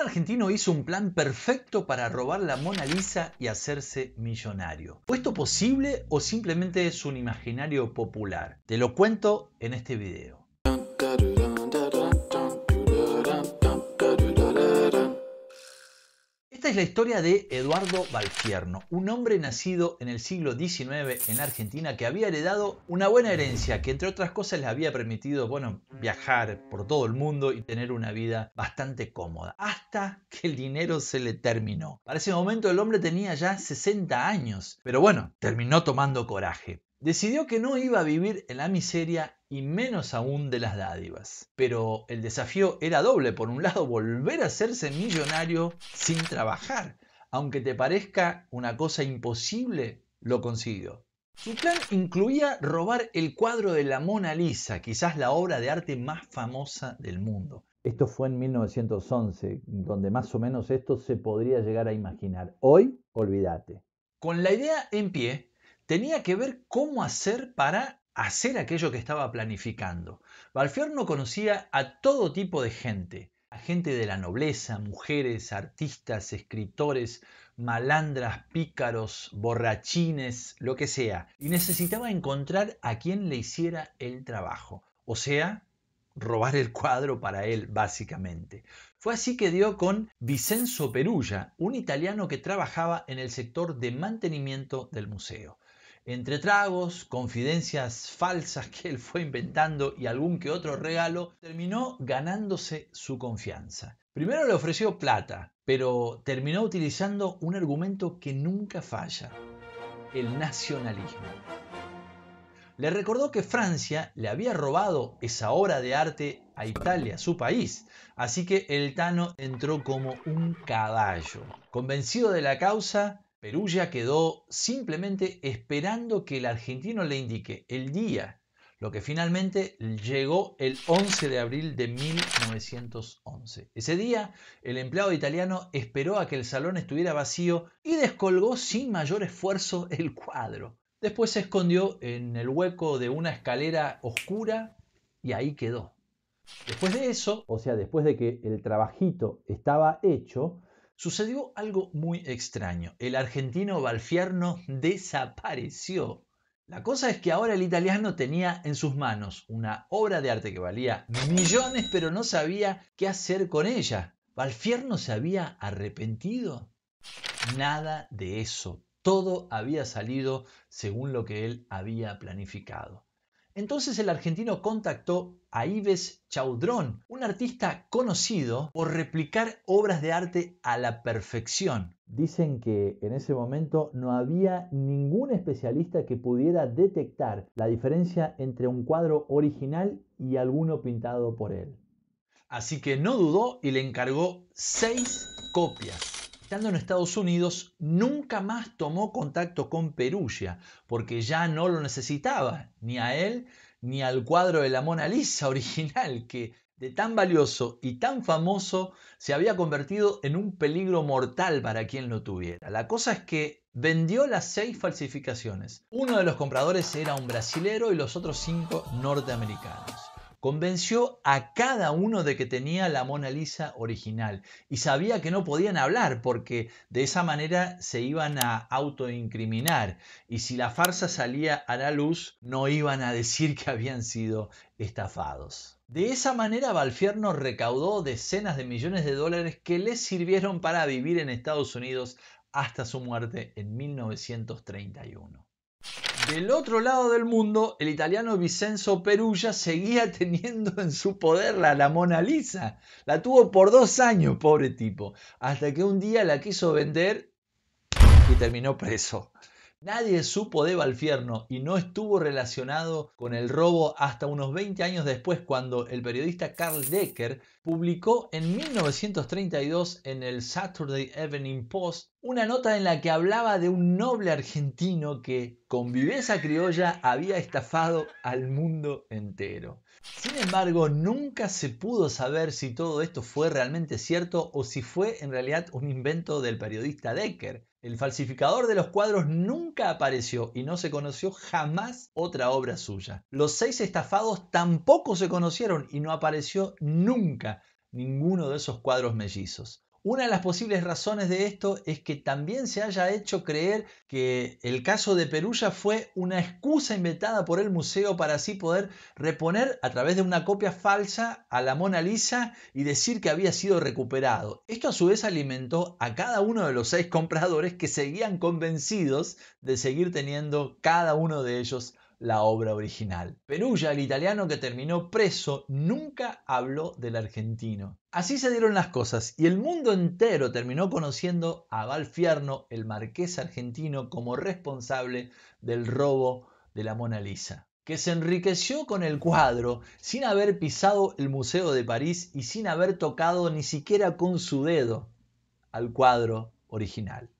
argentino hizo un plan perfecto para robar la Mona Lisa y hacerse millonario. ¿Fue esto posible o simplemente es un imaginario popular? Te lo cuento en este video. es la historia de Eduardo Valfierno, un hombre nacido en el siglo XIX en Argentina que había heredado una buena herencia que entre otras cosas le había permitido, bueno, viajar por todo el mundo y tener una vida bastante cómoda, hasta que el dinero se le terminó. Para ese momento el hombre tenía ya 60 años, pero bueno, terminó tomando coraje. Decidió que no iba a vivir en la miseria y menos aún de las dádivas. Pero el desafío era doble. Por un lado, volver a hacerse millonario sin trabajar. Aunque te parezca una cosa imposible, lo consiguió. Su plan incluía robar el cuadro de la Mona Lisa, quizás la obra de arte más famosa del mundo. Esto fue en 1911, donde más o menos esto se podría llegar a imaginar. Hoy, olvídate. Con la idea en pie, tenía que ver cómo hacer para hacer aquello que estaba planificando. no conocía a todo tipo de gente, a gente de la nobleza, mujeres, artistas, escritores, malandras, pícaros, borrachines, lo que sea, y necesitaba encontrar a quien le hiciera el trabajo, o sea, robar el cuadro para él, básicamente. Fue así que dio con Vincenzo Perugia, un italiano que trabajaba en el sector de mantenimiento del museo. Entre tragos, confidencias falsas que él fue inventando y algún que otro regalo, terminó ganándose su confianza. Primero le ofreció plata, pero terminó utilizando un argumento que nunca falla, el nacionalismo. Le recordó que Francia le había robado esa obra de arte a Italia, su país, así que el Tano entró como un caballo. Convencido de la causa, Perugia quedó simplemente esperando que el argentino le indique el día, lo que finalmente llegó el 11 de abril de 1911. Ese día, el empleado italiano esperó a que el salón estuviera vacío y descolgó sin mayor esfuerzo el cuadro. Después se escondió en el hueco de una escalera oscura y ahí quedó. Después de eso, o sea, después de que el trabajito estaba hecho, sucedió algo muy extraño. El argentino Balfierno desapareció. La cosa es que ahora el italiano tenía en sus manos una obra de arte que valía millones, pero no sabía qué hacer con ella. ¿Balfierno se había arrepentido? Nada de eso. Todo había salido según lo que él había planificado. Entonces el argentino contactó a Ives Chaudrón, un artista conocido por replicar obras de arte a la perfección. Dicen que en ese momento no había ningún especialista que pudiera detectar la diferencia entre un cuadro original y alguno pintado por él. Así que no dudó y le encargó seis copias estando en Estados Unidos, nunca más tomó contacto con Perugia, porque ya no lo necesitaba, ni a él ni al cuadro de la Mona Lisa original, que de tan valioso y tan famoso se había convertido en un peligro mortal para quien lo tuviera. La cosa es que vendió las seis falsificaciones. Uno de los compradores era un brasilero y los otros cinco norteamericanos convenció a cada uno de que tenía la Mona Lisa original y sabía que no podían hablar porque de esa manera se iban a autoincriminar y si la farsa salía a la luz no iban a decir que habían sido estafados. De esa manera Valfierno recaudó decenas de millones de dólares que le sirvieron para vivir en Estados Unidos hasta su muerte en 1931. Del otro lado del mundo, el italiano Vincenzo Perugia seguía teniendo en su poder la, la Mona Lisa. La tuvo por dos años, pobre tipo, hasta que un día la quiso vender y terminó preso. Nadie supo de Valfierno y no estuvo relacionado con el robo hasta unos 20 años después cuando el periodista Carl Decker publicó en 1932 en el Saturday Evening Post una nota en la que hablaba de un noble argentino que con viveza criolla había estafado al mundo entero. Sin embargo, nunca se pudo saber si todo esto fue realmente cierto o si fue en realidad un invento del periodista Decker. El falsificador de los cuadros nunca apareció y no se conoció jamás otra obra suya. Los seis estafados tampoco se conocieron y no apareció nunca ninguno de esos cuadros mellizos. Una de las posibles razones de esto es que también se haya hecho creer que el caso de Perulla fue una excusa inventada por el museo para así poder reponer a través de una copia falsa a la Mona Lisa y decir que había sido recuperado. Esto a su vez alimentó a cada uno de los seis compradores que seguían convencidos de seguir teniendo cada uno de ellos la obra original. Perugia, el italiano que terminó preso, nunca habló del argentino. Así se dieron las cosas y el mundo entero terminó conociendo a Valfierno, el marqués argentino, como responsable del robo de la Mona Lisa que se enriqueció con el cuadro sin haber pisado el Museo de París y sin haber tocado ni siquiera con su dedo al cuadro original.